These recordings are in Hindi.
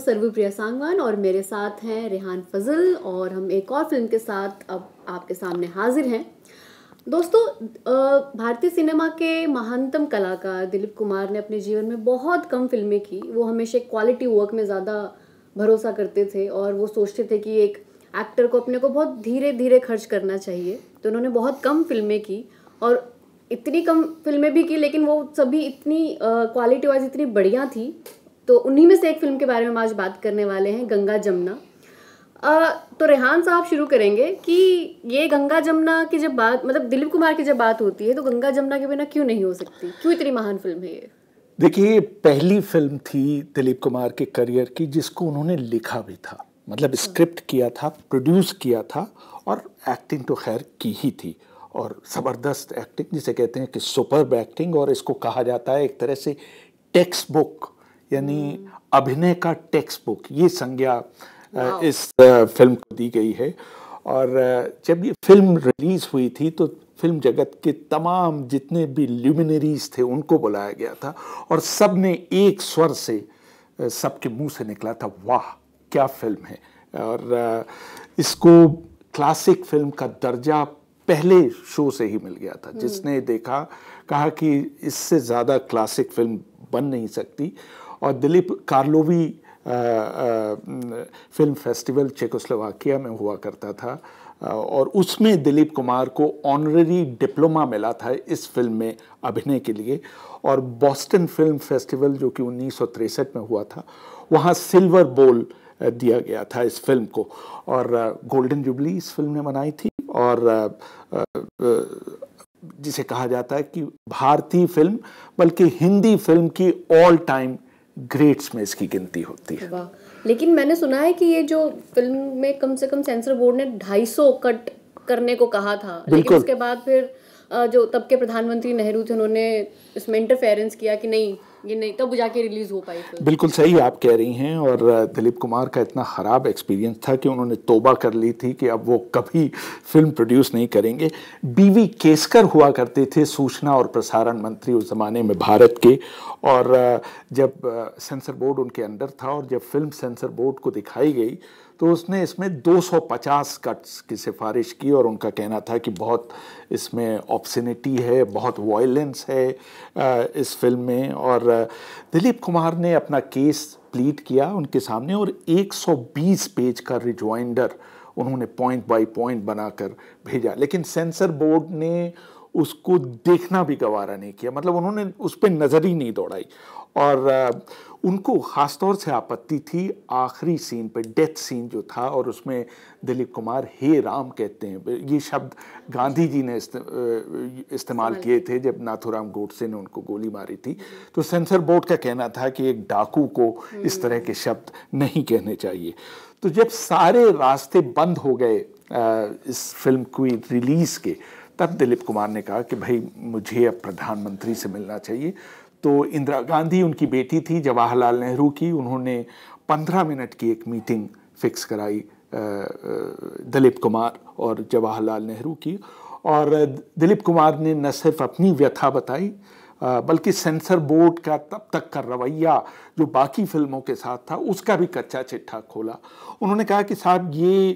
सर्वप्रिया सांगवान और मेरे साथ हैं रेहान फजल और हम एक और फिल्म के साथ अब आपके सामने हाजिर हैं दोस्तों भारतीय सिनेमा के महानतम कलाकार दिलीप कुमार ने अपने जीवन में बहुत कम फिल्में की वो हमेशा क्वालिटी वर्क में ज़्यादा भरोसा करते थे और वो सोचते थे कि एक एक्टर को अपने को बहुत धीरे धीरे खर्च करना चाहिए तो उन्होंने बहुत कम फिल्में की और इतनी कम फिल्में भी की लेकिन वो सभी इतनी क्वालिटी वाइज इतनी बढ़िया थी तो उन्हीं में से एक फिल्म के बारे में हम आज बात करने वाले हैं गंगा जमुना तो रेहान साहब शुरू करेंगे कि ये गंगा जमुना की जब बात मतलब दिलीप कुमार की जब बात होती है तो गंगा जमुना के बिना क्यों नहीं हो सकती क्यों इतनी महान फिल्म है ये देखिए ये पहली फिल्म थी दिलीप कुमार के करियर की जिसको उन्होंने लिखा भी था मतलब स्क्रिप्ट हाँ। किया था प्रोड्यूस किया था और एक्टिंग तो खैर की ही थी और ज़बरदस्त एक्टिंग जिसे कहते हैं कि सुपर एक्टिंग और इसको कहा जाता है एक तरह से टेक्स्ट बुक यानी अभिनय का टेक्स्ट बुक ये संज्ञा हाँ। इस फिल्म को दी गई है और जब ये फिल्म रिलीज़ हुई थी तो फिल्म जगत के तमाम जितने भी ल्यूमिनरीज थे उनको बुलाया गया था और सब ने एक स्वर से सबके मुंह से निकला था वाह क्या फिल्म है और इसको क्लासिक फिल्म का दर्जा पहले शो से ही मिल गया था हम्म। जिसने देखा कहा कि इससे ज़्यादा क्लासिक फिल्म बन नहीं सकती और Dilip Karlovy film festival Czechoslovakia में हुआ करता था और उसमें दिलीप कुमार को ऑनरेरी डिप्लोमा मिला था इस फिल्म में अभिनय के लिए और बॉस्टन फिल्म फेस्टिवल जो कि उन्नीस में हुआ था वहाँ सिल्वर बोल दिया गया था इस फिल्म को और गोल्डन जुबली इस फिल्म ने मनाई थी और जिसे कहा जाता है कि भारतीय फिल्म बल्कि हिंदी फिल्म की ऑल टाइम ग्रेड्स में इसकी गिनती होती है लेकिन मैंने सुना है कि ये जो फिल्म में कम से कम सेंसर बोर्ड ने 250 कट करने को कहा था लेकिन उसके बाद फिर जो तब के प्रधानमंत्री नेहरू थे उन्होंने इसमें इंटरफेरेंस किया कि नहीं ये नहीं तब जाके रिलीज हो पाई बिल्कुल सही आप कह रही हैं और दिलीप कुमार का इतना ख़राब एक्सपीरियंस था कि उन्होंने तोबा कर ली थी कि अब वो कभी फिल्म प्रोड्यूस नहीं करेंगे बीवी केसकर हुआ करते थे सूचना और प्रसारण मंत्री उस ज़माने में भारत के और जब सेंसर बोर्ड उनके अंडर था और जब फिल्म सेंसर बोर्ड को दिखाई गई तो उसने इसमें 250 कट्स की सिफारिश की और उनका कहना था कि बहुत इसमें ऑप्शनिटी है बहुत वायलेंस है इस फिल्म में और दिलीप कुमार ने अपना केस प्लीट किया उनके सामने और 120 पेज का रिजॉइंडर उन्होंने पॉइंट बाय पॉइंट बनाकर भेजा लेकिन सेंसर बोर्ड ने उसको देखना भी गवारा नहीं किया मतलब उन्होंने उस पर नज़र ही नहीं दौड़ाई और उनको ख़ासतौर से आपत्ति थी आखिरी सीन पे डेथ सीन जो था और उसमें दिलीप कुमार हे राम कहते हैं ये शब्द गांधी जी ने इस्तेमाल किए थे जब नाथुराम गोडसे ने उनको गोली मारी थी तो सेंसर बोर्ड का कहना था कि एक डाकू को इस हम्म। तरह के शब्द नहीं कहने चाहिए तो जब सारे रास्ते बंद हो गए इस फिल्म की रिलीज़ के तब दिलीप कुमार ने कहा कि भाई मुझे अब प्रधानमंत्री से मिलना चाहिए तो इंदिरा गांधी उनकी बेटी थी जवाहरलाल नेहरू की उन्होंने पंद्रह मिनट की एक मीटिंग फिक्स कराई दिलीप कुमार और जवाहरलाल नेहरू की और दिलीप कुमार ने न सिर्फ अपनी व्यथा बताई बल्कि सेंसर बोर्ड का तब तक का रवैया जो बाकी फिल्मों के साथ था उसका भी कच्चा चिट्ठा खोला उन्होंने कहा कि साहब ये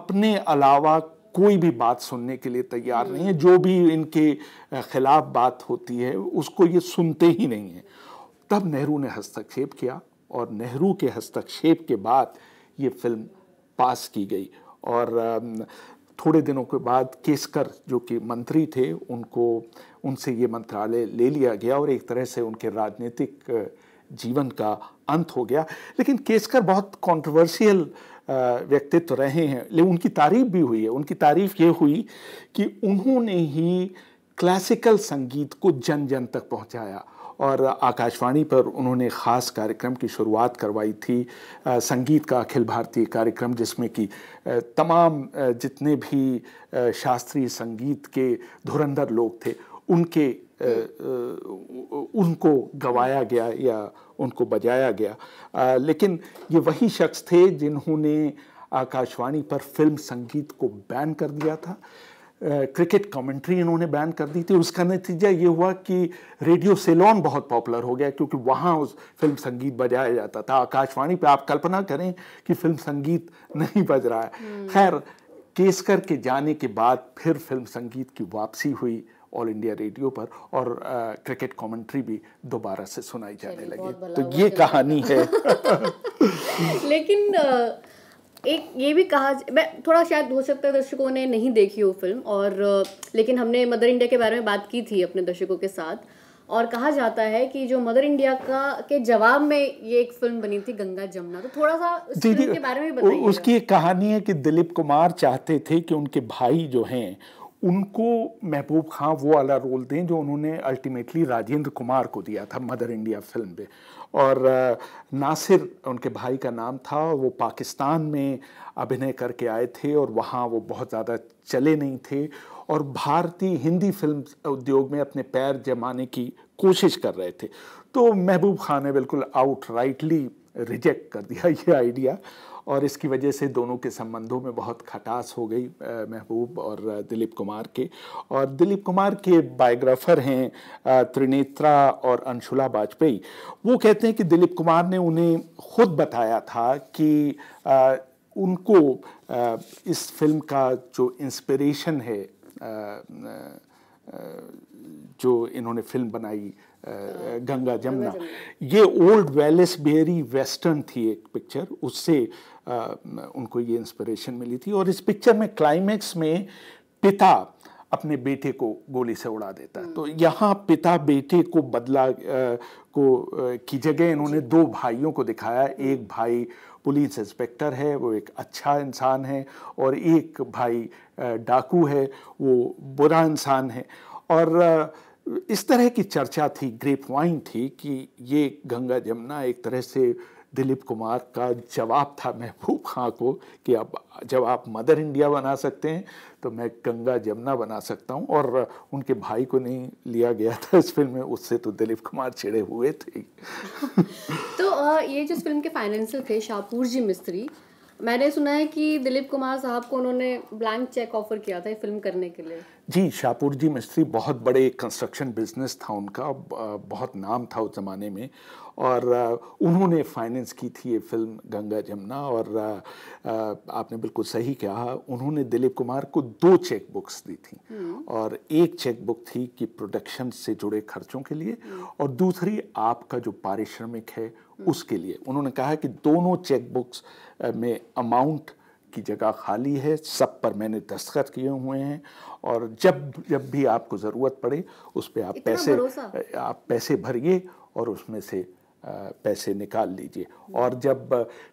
अपने अलावा कोई भी बात सुनने के लिए तैयार नहीं है जो भी इनके खिलाफ बात होती है उसको ये सुनते ही नहीं है तब नेहरू ने हस्तक्षेप किया और नेहरू के हस्तक्षेप के बाद ये फिल्म पास की गई और थोड़े दिनों के बाद केसकर जो कि मंत्री थे उनको उनसे ये मंत्रालय ले लिया गया और एक तरह से उनके राजनीतिक जीवन का अंत हो गया लेकिन केसकर बहुत कंट्रोवर्शियल व्यक्तित्व रहे हैं लेकिन उनकी तारीफ भी हुई है उनकी तारीफ ये हुई कि उन्होंने ही क्लासिकल संगीत को जन जन तक पहुंचाया और आकाशवाणी पर उन्होंने ख़ास कार्यक्रम की शुरुआत करवाई थी संगीत का अखिल भारतीय कार्यक्रम जिसमें कि तमाम जितने भी शास्त्रीय संगीत के धुरंधर लोग थे उनके उनको गवाया गया या उनको बजाया गया लेकिन ये वही शख्स थे जिन्होंने आकाशवाणी पर फिल्म संगीत को बैन कर दिया था क्रिकेट कमेंट्री इन्होंने बैन कर दी थी उसका नतीजा ये हुआ कि रेडियो सेलोन बहुत पॉपुलर हो गया क्योंकि वहाँ उस फिल्म संगीत बजाया जाता था आकाशवाणी पे आप कल्पना करें कि फिल्म संगीत नहीं बज रहा है हम्म। खैर केसकर के जाने के बाद फिर फिल्म संगीत की वापसी हुई ऑल इंडिया रेडियो पर और क्रिकेट कमेंट्री भी दोबारा से सुनाई जाने लगी तो ये कहानी है लेकिन एक ये भी कहा मैं थोड़ा शायद हो सकता है दर्शकों ने नहीं देखी वो फिल्म और लेकिन हमने मदर इंडिया के बारे में बात की थी अपने दर्शकों के साथ और कहा जाता है कि जो मदर इंडिया का के जवाब में ये एक फिल्म बनी थी गंगा जमुना तो थोड़ा सा उस फिल्म के बारे में बताइए उसकी एक कहानी है कि दिलीप कुमार चाहते थे कि उनके भाई जो हैं उनको महबूब खां वो वाला रोल दें जो उन्होंने अल्टीमेटली राजेंद्र कुमार को दिया था मदर इंडिया फिल्म पे और नासिर उनके भाई का नाम था वो पाकिस्तान में अभिनय करके आए थे और वहाँ वो बहुत ज़्यादा चले नहीं थे और भारतीय हिंदी फिल्म उद्योग में अपने पैर जमाने की कोशिश कर रहे थे तो महबूब खान ने बिल्कुल आउट राइटली रिजेक्ट कर दिया ये आइडिया और इसकी वजह से दोनों के संबंधों में बहुत खटास हो गई महबूब और दिलीप कुमार के और दिलीप कुमार के बायोग्राफर हैं त्रिनेत्रा और अंशुला वाजपेयी वो कहते हैं कि दिलीप कुमार ने उन्हें खुद बताया था कि उनको इस फिल्म का जो इंस्पिरेशन है जो इन्होंने फिल्म बनाई गंगा जमुना ये ओल्ड वेलिस बेरी वेस्टर्न थी एक पिक्चर उससे उनको ये इंस्पिरेशन मिली थी और इस पिक्चर में क्लाइमैक्स में पिता अपने बेटे को गोली से उड़ा देता है हम्म। तो यहाँ पिता बेटे को बदला को की जगह इन्होंने दो भाइयों को दिखाया एक भाई पुलिस इंस्पेक्टर है वो एक अच्छा इंसान है और एक भाई डाकू है वो बुरा इंसान है और इस तरह की चर्चा थी ग्रेप वाइन थी कि ये गंगा जमुना एक तरह से दिलीप कुमार का जवाब था महबूब खां को कि अब जब आप मदर इंडिया बना सकते हैं तो मैं गंगा जमुना बना सकता हूं और उनके भाई को नहीं लिया गया था इस फिल्म में उससे तो दिलीप कुमार छिड़े हुए थे तो ये जो फिल्म के फाइनेंसर थे शाहपुर जी मिस्त्री मैंने सुना है कि दिलीप कुमार साहब को उन्होंने ब्लैंक चेक ऑफर किया था फिल्म करने के लिए जी शाहपुर जी मिस्त्री बहुत बड़े कंस्ट्रक्शन बिजनेस था उनका बहुत नाम था उस ज़माने में और उन्होंने फाइनेंस की थी ये फिल्म गंगा जमुना और आपने बिल्कुल सही कहा उन्होंने दिलीप कुमार को दो चेक बुक्स दी थी हम्म। और एक चेक बुक थी कि प्रोडक्शन से जुड़े खर्चों के लिए हम्म। और दूसरी आपका जो पारिश्रमिक है हम्म। उसके लिए उन्होंने कहा कि दोनों चेक बुक्स में अमाउंट की जगह खाली है सब पर मैंने दस्तखत किए हुए हैं और जब जब भी आपको ज़रूरत पड़े उस पर आप पैसे आप पैसे भरिए और उसमें से पैसे निकाल लीजिए हम्म। और जब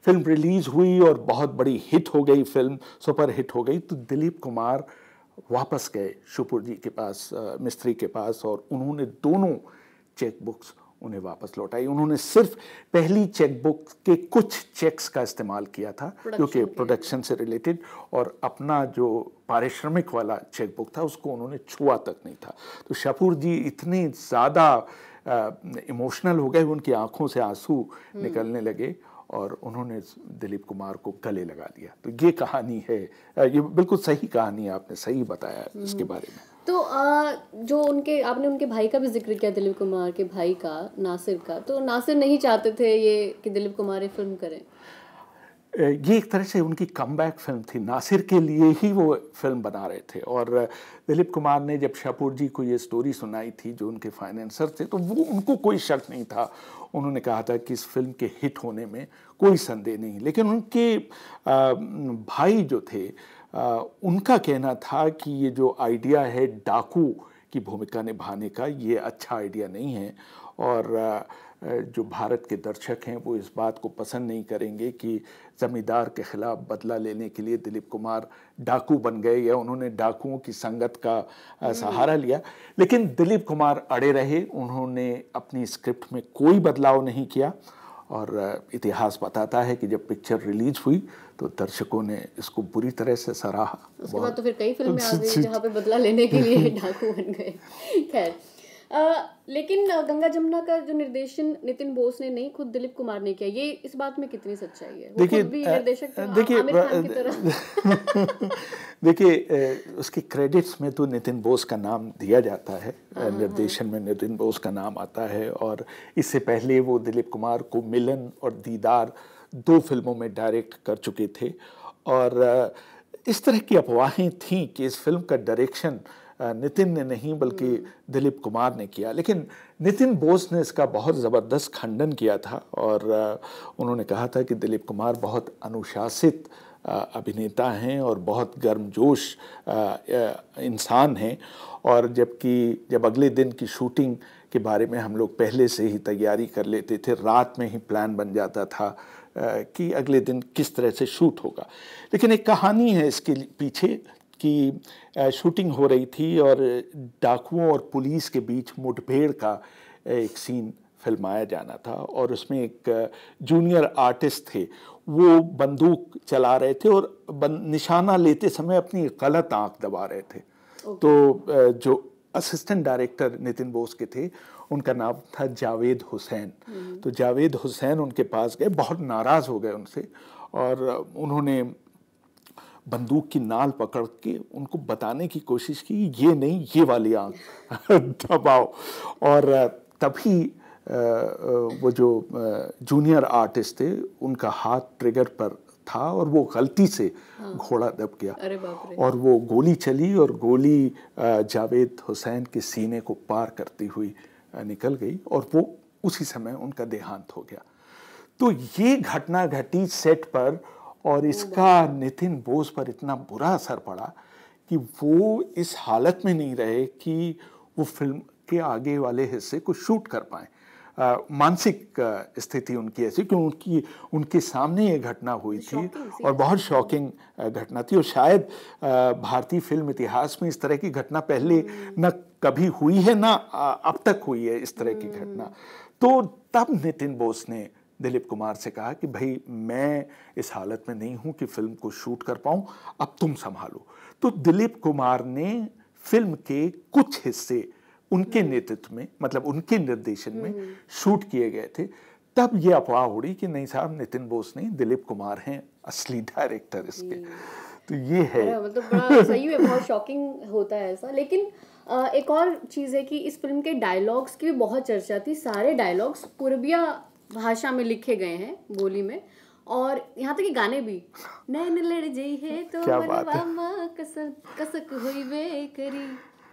फिल्म रिलीज़ हुई और बहुत बड़ी हिट हो गई फिल्म सुपर हिट हो गई तो दिलीप कुमार वापस गए शुपुर जी के पास मिस्त्री के पास और उन्होंने दोनों चेक बुक्स उन्हें वापस लौटाई उन्होंने सिर्फ पहली चेकबुक के कुछ चेक्स का इस्तेमाल किया था जो कि प्रोडक्शन से रिलेटेड और अपना जो पारिश्रमिक वाला चेकबुक था उसको उन्होंने छुआ तक नहीं था तो शपूर जी इतने ज़्यादा इमोशनल हो गए उनकी आंखों से आंसू हम्म। निकलने लगे और उन्होंने दिलीप कुमार को गले लगा दिया तो ये कहानी है ये बिल्कुल सही कहानी है आपने सही बताया हम्म। इसके बारे में तो आ, जो उनके आपने उनके भाई का भी जिक्र किया दिलीप कुमार के भाई का नासिर का तो नासिर नहीं चाहते थे ये कि दिलीप कुमार ये फिल्म करें ये एक तरह से उनकी कम फिल्म थी नासिर के लिए ही वो फिल्म बना रहे थे और दिलीप कुमार ने जब शाहपुर जी को ये स्टोरी सुनाई थी जो उनके फाइनेंसर थे तो वो उनको कोई शक नहीं था उन्होंने कहा था कि इस फिल्म के हिट होने में कोई संदेह नहीं लेकिन उनके भाई जो थे उनका कहना था कि ये जो आइडिया है डाकू की भूमिका निभाने का ये अच्छा आइडिया नहीं है और जो भारत के दर्शक हैं वो इस बात को पसंद नहीं करेंगे कि ज़मींदार के ख़िलाफ़ बदला लेने के लिए दिलीप कुमार डाकू बन गए या उन्होंने डाकुओं की संगत का हम्म। सहारा लिया लेकिन दिलीप कुमार अड़े रहे उन्होंने अपनी स्क्रिप्ट में कोई बदलाव नहीं किया और इतिहास बताता है कि जब पिक्चर रिलीज़ हुई तो दर्शकों ने इसको बुरी तरह से सराहा उसके बाद तो फिर कई फिल्में आ गई जहाँ पे बदला लेने के लिए डाकू बन गए खैर लेकिन गंगा जमुना का जो निर्देशन नितिन बोस ने नहीं खुद दिलीप कुमार ने किया ये इस बात में कितनी सच्चाई है देखिए निर्देशक देखिए देखिए उसकी क्रेडिट्स में तो नितिन बोस का नाम दिया जाता है हाँ, हाँ, हाँ। निर्देशन में नितिन बोस का नाम आता है और इससे पहले वो दिलीप कुमार को मिलन और दीदार दो फिल्मों में डायरेक्ट कर चुके थे और इस तरह की अफवाहें थीं कि इस फिल्म का डायरेक्शन नितिन ने नहीं बल्कि हम्म। दिलीप कुमार ने किया लेकिन नितिन बोस ने इसका बहुत ज़बरदस्त खंडन किया था और उन्होंने कहा था कि दिलीप कुमार बहुत अनुशासित अभिनेता हैं और बहुत गर्मजोश इंसान हैं और जबकि जब अगले दिन की शूटिंग के बारे में हम लोग पहले से ही तैयारी कर लेते थे रात में ही प्लान बन जाता था कि अगले दिन किस तरह से शूट होगा लेकिन एक कहानी है इसके पीछे कि शूटिंग हो रही थी और डाकुओं और पुलिस के बीच मुठभेड़ का एक सीन फिल्माया जाना था और उसमें एक जूनियर आर्टिस्ट थे वो बंदूक चला रहे थे और निशाना लेते समय अपनी गलत आंख दबा रहे थे तो जो असिस्टेंट डायरेक्टर नितिन बोस के थे उनका नाम था जावेद हुसैन हम्म। तो जावेद हुसैन उनके पास गए बहुत नाराज़ हो गए उनसे और उन्होंने बंदूक की नाल पकड़ के उनको बताने की कोशिश की ये नहीं ये वाली आँख दबाओ और तभी वो जो जूनियर आर्टिस्ट थे उनका हाथ ट्रिगर पर था और वो गलती से हाँ। घोड़ा दब गया और वो गोली चली और गोली जावेद हुसैन के सीने को पार करती हुई निकल गई और वो उसी समय उनका देहांत हो गया तो ये घटना घटी सेट पर और इसका नितिन बोस पर इतना बुरा असर पड़ा कि वो इस हालत में नहीं रहे कि वो फिल्म के आगे वाले हिस्से को शूट कर पाए मानसिक स्थिति उनकी ऐसी क्योंकि उनकी उनके सामने ये घटना हुई थी और बहुत शॉकिंग घटना थी और शायद भारतीय फिल्म इतिहास में इस तरह की घटना पहले hmm. न कभी हुई है ना अब तक हुई है इस तरह की घटना hmm. तो तब नितिन बोस ने दिलीप कुमार से कहा कि भाई मैं इस हालत में नहीं हूँ कि फिल्म को शूट कर पाऊँ अब तुम संभालो तो दिलीप कुमार ने फिल्म के कुछ हिस्से उनके नेतृत्व में मतलब उनके निर्देशन में hmm. शूट किए गए थे तब ये अफवाह उड़ी कि नहीं साहब नितिन बोस नहीं दिलीप कुमार हैं असली डायरेक्टर इसके तो ये है मतलब बड़ा सही है बहुत शॉकिंग होता है ऐसा लेकिन एक और चीज़ है कि इस फिल्म के डायलॉग्स की भी बहुत चर्चा थी सारे डायलॉग्स पूर्बिया भाषा में लिखे गए हैं बोली में और यहाँ तक कि गाने भी नैन लड़ जई है तो कसक हुई बेकरी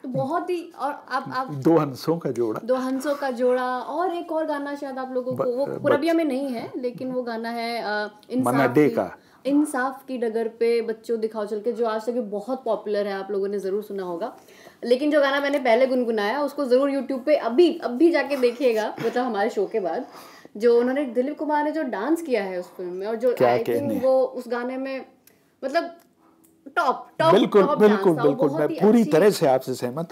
तो बहुत ही और आप आप दो हंसों का जोड़ा दो हंसों का जोड़ा और एक और गाना शायद आप लोगों को वो पुरबिया में नहीं है लेकिन वो गाना है इंसाफ का इंसाफ की डगर पे बच्चों दिखाओ चल के जो आज तक बहुत पॉपुलर है आप लोगों ने ज़रूर सुना होगा लेकिन जो गाना मैंने पहले गुनगुनाया उसको ज़रूर यूट्यूब पे अभी अभी जाके देखिएगा मतलब हमारे शो के बाद जो उन्होंने दिलीप कुमार ने जो डांस किया है उस फिल्म में और जो आई थिंक वो उस गाने में मतलब टॉप टॉप बिल्कुल बिल्कुल बिल्कुल मैं पूरी तरह से आपसे सहमत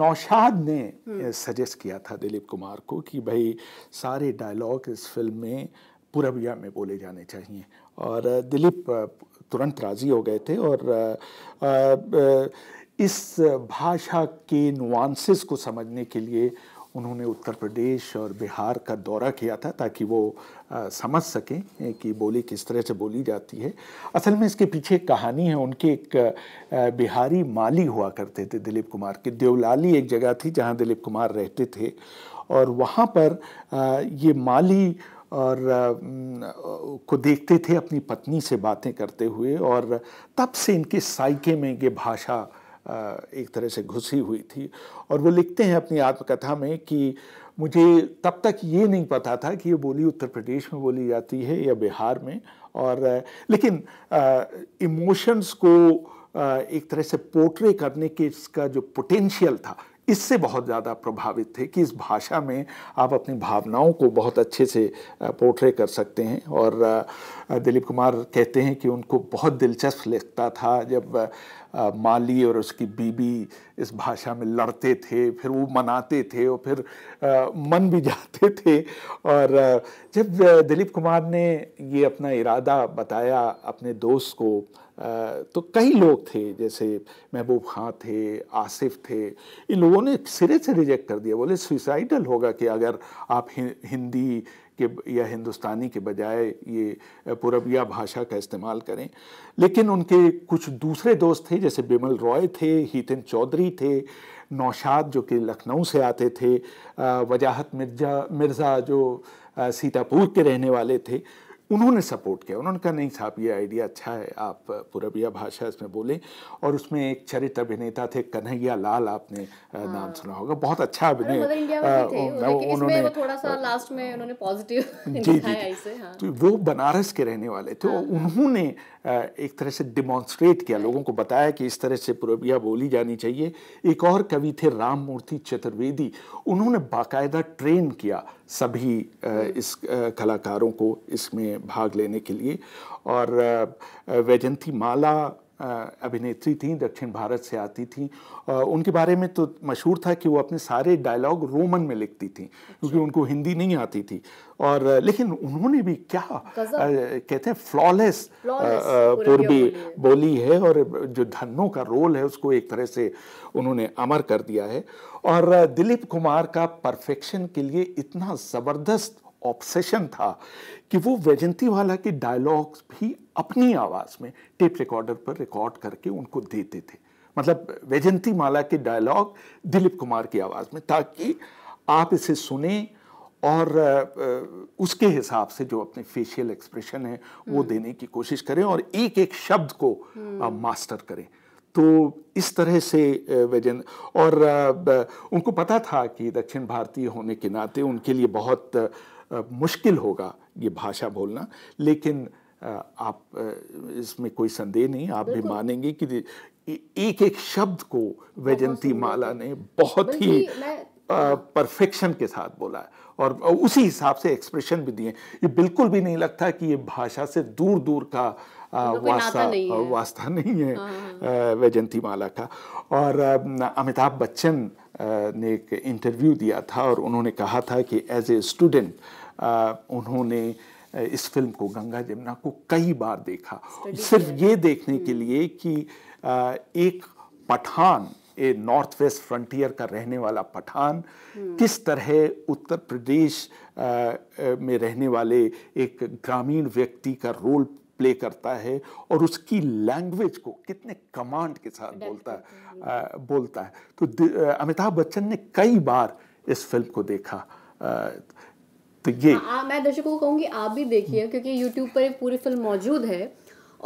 नौशाद ने सजेस्ट हम्म। किया था दिलीप कुमार को कि भाई सारे डायलॉग इस फिल्म में पूरबिया में बोले जाने चाहिए और दिलीप तुरंत राजी हो गए थे और इस भाषा के नुआंसिस को समझने के लिए उन्होंने उत्तर प्रदेश और बिहार का दौरा किया था ताकि वो आ, समझ सकें कि बोली किस तरह से बोली जाती है असल में इसके पीछे एक कहानी है उनके एक आ, बिहारी माली हुआ करते थे दिलीप कुमार के देवलाली एक जगह थी जहाँ दिलीप कुमार रहते थे और वहाँ पर आ, ये माली और को देखते थे अपनी पत्नी से बातें करते हुए और तब से इनके साइके में ये भाषा एक तरह से घुसी हुई थी और वो लिखते हैं अपनी आत्मकथा में कि मुझे तब तक ये नहीं पता था कि ये बोली उत्तर प्रदेश में बोली जाती है या बिहार में और लेकिन इमोशंस को एक तरह से पोर्ट्रे करने के इसका जो पोटेंशियल था इससे बहुत ज़्यादा प्रभावित थे कि इस भाषा में आप अपनी भावनाओं को बहुत अच्छे से पोर्ट्रे कर सकते हैं और दिलीप कुमार कहते हैं कि उनको बहुत दिलचस्प लगता था जब माली और उसकी बीबी इस भाषा में लड़ते थे फिर वो मनाते थे और फिर मन भी जाते थे और जब दिलीप कुमार ने ये अपना इरादा बताया अपने दोस्त को तो कई लोग थे जैसे महबूब खां थे आसिफ थे इन लोगों ने सिरे से रिजेक्ट कर दिया बोले सुसाइडल होगा कि अगर आप हिंदी के या हिंदुस्तानी के बजाय ये पुरबिया भाषा का इस्तेमाल करें लेकिन उनके कुछ दूसरे दोस्त थे जैसे बिमल रॉय थे हितिन चौधरी थे नौशाद जो कि लखनऊ से आते थे वजाहत मिर्जा मिर्ज़ा जो सीतापुर के रहने वाले थे उन्होंने सपोर्ट किया उन्होंने कहा नहीं साहब ये आइडिया अच्छा है आप पूरबिया भाषा इसमें बोले और उसमें एक चरित्र अभिनेता थे कन्हैया लाल आपने हाँ। नाम सुना होगा बहुत अच्छा अभिनय उन्होंने लास्ट में पॉजिटिव जी जी हाँ। तो वो बनारस के रहने वाले थे हाँ, हाँ। उन्होंने एक तरह से डिमॉन्स्ट्रेट किया लोगों को बताया कि इस तरह से पुरबिया बोली जानी चाहिए एक और कवि थे राम मूर्ति चतुर्वेदी उन्होंने बाकायदा ट्रेन किया सभी इस कलाकारों को इसमें भाग लेने के लिए और वैजंती माला अभिनेत्री थी दक्षिण भारत से आती थी उनके बारे में तो मशहूर था कि वो अपने सारे डायलॉग रोमन में लिखती थी क्योंकि अच्छा। उनको हिंदी नहीं आती थी और लेकिन उन्होंने भी क्या आ, कहते हैं फ्लॉलेस पूर्वी बोली है और जो धनों का रोल है उसको एक तरह से उन्होंने अमर कर दिया है और दिलीप कुमार का परफेक्शन के लिए इतना ज़बरदस्त ऑप्शेशन था कि वो वैजंती वाला के डायलॉग्स भी अपनी आवाज़ में टेप रिकॉर्डर पर रिकॉर्ड करके उनको देते थे मतलब वैजंती माला के डायलॉग दिलीप कुमार की आवाज़ में ताकि आप इसे सुने और उसके हिसाब से जो अपने फेशियल एक्सप्रेशन है वो हम्म। देने की कोशिश करें और एक एक शब्द को मास्टर हम्म। करें तो इस तरह से वैजन और उनको पता था कि दक्षिण भारतीय होने के नाते उनके लिए बहुत मुश्किल होगा ये भाषा बोलना लेकिन आप इसमें कोई संदेह नहीं आप भी मानेंगे कि एक एक शब्द को वैजंती माला ने बहुत ही परफेक्शन के साथ बोला है और उसी हिसाब से एक्सप्रेशन भी दिए ये बिल्कुल भी नहीं लगता कि ये भाषा से दूर दूर का वास्ता वास्ता नहीं है हाँ, हाँ, हाँ। वैजंती माला का और अमिताभ बच्चन ने एक इंटरव्यू दिया था और उन्होंने कहा था कि एज ए स्टूडेंट उन्होंने इस फिल्म को गंगा जमुना को कई बार देखा सिर्फ ये देखने के हम्म। लिए कि एक Pathan a North West Frontier का रहने वाला पठान हम्म। किस तरह उत्तर प्रदेश में रहने वाले एक ग्रामीण व्यक्ति का रोल प्ले करता है और उसकी लैंग्वेज को कितने कमांड के साथ बोलता है आ, बोलता है तो अमिताभ बच्चन ने कई बार इस फिल्म को देखा आ, तो ये आ, हाँ, आ, हाँ, मैं दर्शकों को कहूँगी आप भी देखिए हम्म। क्योंकि यूट्यूब पर पूरी फिल्म मौजूद है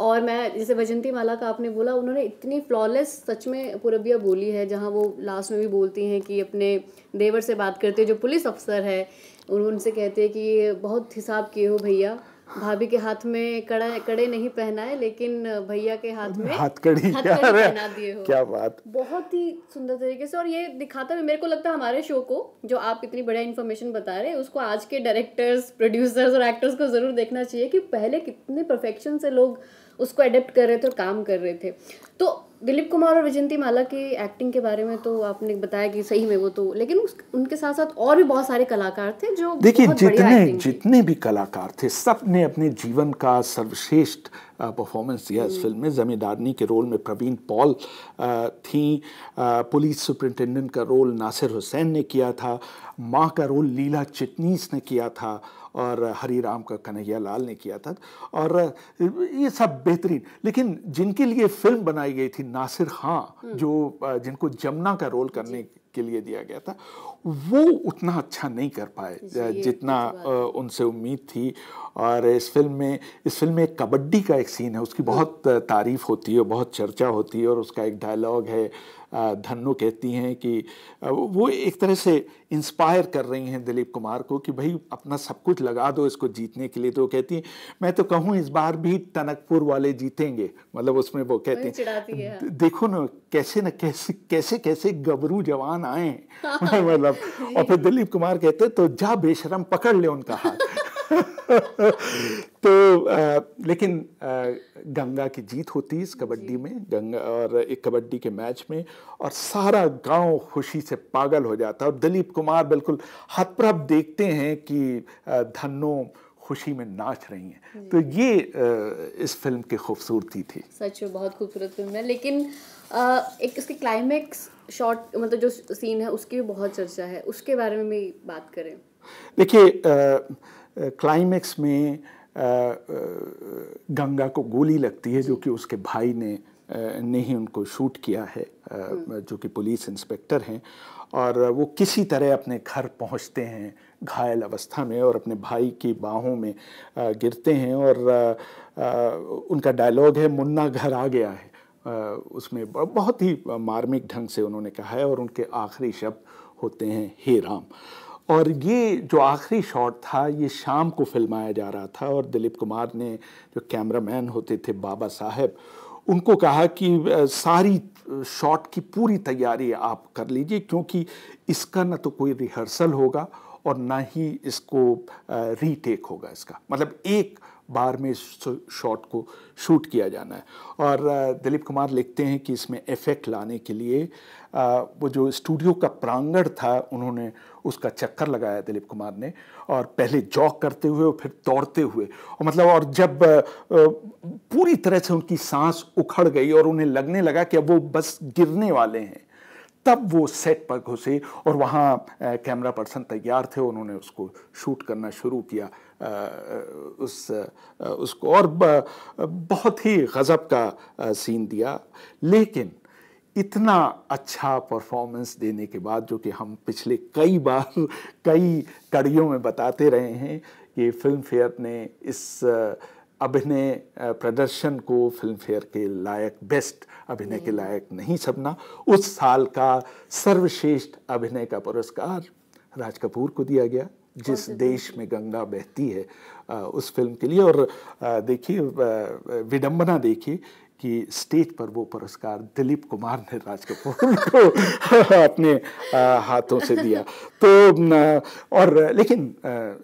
और मैं जैसे वैजंती माला का आपने बोला उन्होंने इतनी फ्लॉलेस सच में पुरबिया बोली है जहाँ वो लास्ट में भी बोलती हैं कि अपने देवर से बात करते जो पुलिस अफसर है उनसे कहते हैं कि बहुत हिसाब किए हो भैया भाभी के हाथ में कड़ा कड़े नहीं पहना है लेकिन भैया के हाथ में हाथ कड़ी हाथ कड़ी पहना दिए हो क्या बात बहुत ही सुंदर तरीके से और ये दिखाता है मेरे को लगता है हमारे शो को जो आप इतनी बढ़िया इन्फॉर्मेशन बता रहे हैं उसको आज के डायरेक्टर्स प्रोड्यूसर्स और एक्टर्स को ज़रूर देखना चाहिए कि पहले कितने परफेक्शन से लोग उसको एडेप्ट कर रहे थे और काम कर रहे थे तो दिलीप कुमार और विजयंती माला की एक्टिंग के बारे में तो आपने बताया कि सही में वो तो लेकिन उनके साथ साथ और भी बहुत सारे कलाकार थे जो देखिए जितने जितने भी कलाकार थे सब ने अपने जीवन का सर्वश्रेष्ठ परफॉर्मेंस दिया इस फिल्म हम्म। में जमींदारनी के रोल में प्रवीण पॉल थी पुलिस सुपरिंटेंडेंट का रोल नासिर हुसैन ने किया था माँ का रोल लीला चिटनीस ने किया था और हरी राम का कन्हैया लाल ने किया था और ये सब बेहतरीन लेकिन जिनके लिए फिल्म बनाई गई थी नासिर खां हम्म। जो जिनको जमुना का रोल करने के लिए दिया गया था वो उतना अच्छा नहीं कर पाए जितना उनसे उम्मीद थी और इस फिल्म में इस फिल्म में कबड्डी का एक सीन है उसकी हम्म। बहुत तारीफ होती है बहुत चर्चा होती है और उसका एक डायलॉग है धनु कहती हैं कि वो एक तरह से इंस्पायर कर रही हैं दिलीप कुमार को कि भाई अपना सब कुछ लगा दो इसको जीतने के लिए तो वो कहती हैं मैं तो कहूँ इस बार भी टनकपुर वाले जीतेंगे मतलब उसमें वो कहती हैं है। देखो ना कैसे ना कैसे कैसे कैसे गबरू जवान आए हाँ। मतलब और फिर दिलीप कुमार कहते तो जा बेशरम पकड़ ले उनका हाथ तो आ, लेकिन आ, गंगा की जीत होती है इस कबड्डी में गंगा और एक कबड्डी के मैच में और सारा गांव खुशी से पागल हो जाता है और दिलीप कुमार बिल्कुल हतप्रभ देखते हैं कि धनो खुशी में नाच रही हैं तो ये आ, इस फिल्म की खूबसूरती थी सच में बहुत खूबसूरत फिल्म है लेकिन आ, एक इसके क्लाइमेक्स शॉट मतलब जो सीन है उसकी भी बहुत चर्चा है उसके बारे में भी बात करें देखिए क्लाइमेक्स में गंगा को गोली लगती है जो कि उसके भाई ने नहीं उनको शूट किया है हम्म। जो कि पुलिस इंस्पेक्टर हैं और वो किसी तरह अपने घर पहुंचते हैं घायल अवस्था में और अपने भाई की बाहों में गिरते हैं और उनका डायलॉग है मुन्ना घर आ गया है उसमें बहुत ही मार्मिक ढंग से उन्होंने कहा है और उनके आखिरी शब्द होते हैं हे राम और ये जो आखिरी शॉट था ये शाम को फिल्माया जा रहा था और दिलीप कुमार ने जो कैमरामैन होते थे बाबा साहब उनको कहा कि सारी शॉट की पूरी तैयारी आप कर लीजिए क्योंकि इसका ना तो कोई रिहर्सल होगा और ना ही इसको रीटेक होगा इसका मतलब एक बाहर में इस शॉट को शूट किया जाना है और दिलीप कुमार लिखते हैं कि इसमें इफेक्ट लाने के लिए वो जो स्टूडियो का प्रांगण था उन्होंने उसका चक्कर लगाया दिलीप कुमार ने और पहले जॉक करते हुए और फिर दौड़ते हुए और मतलब और जब पूरी तरह से उनकी सांस उखड़ गई और उन्हें लगने लगा कि अब वो बस गिरने वाले हैं तब वो सेट पर घुसे और वहाँ कैमरा पर्सन तैयार थे उन्होंने उसको शूट करना शुरू किया उस उसको और बहुत ही गज़ब का सीन दिया लेकिन इतना अच्छा परफॉर्मेंस देने के बाद जो कि हम पिछले कई बार कई कड़ियों में बताते रहे हैं कि फिल्म फेयर ने इस अभिनय प्रदर्शन को फिल्म फेयर के लायक बेस्ट अभिनय के हम्म। लायक नहीं समझना उस साल का सर्वश्रेष्ठ अभिनय का पुरस्कार राज कपूर को दिया गया जिस देश में गंगा बहती है उस फिल्म के लिए और देखिए विडंबना देखिए कि स्टेज पर वो पुरस्कार दिलीप कुमार ने राज कपूर को अपने हाथों से दिया तो और लेकिन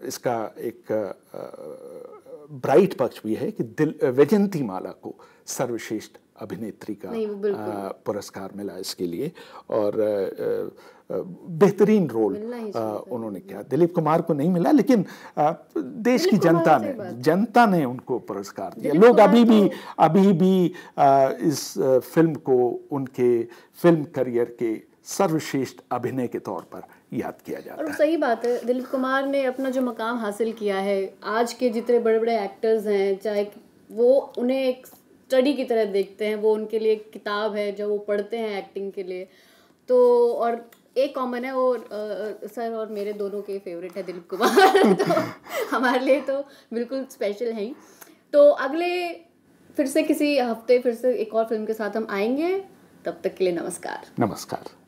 इसका एक ब्राइट पक्ष भी है कि दिल वैजंती माला को सर्वश्रेष्ठ अभिनेत्री का पुरस्कार मिला इसके लिए और बेहतरीन रोल उन्होंने किया दिलीप कुमार को नहीं मिला लेकिन देश की जनता ने जनता ने उनको पुरस्कार दिया लोग अभी तो भी अभी भी इस फिल्म को उनके फिल्म करियर के सर्वश्रेष्ठ अभिनय के तौर पर याद किया जाता और है सही बात है दिलीप कुमार ने अपना जो मकाम हासिल किया है आज के जितने बड़े बड़े एक्टर्स हैं चाहे वो उन्हें एक स्टडी की तरह देखते हैं वो उनके लिए किताब है जो वो पढ़ते हैं एक्टिंग के लिए तो और एक कॉमन है वो सर और मेरे दोनों के फेवरेट है दिलीप कुमार तो हमारे लिए तो बिल्कुल स्पेशल हैं तो अगले फिर से किसी हफ्ते फिर से एक और फिल्म के साथ हम आएंगे तब तक के लिए नमस्कार नमस्कार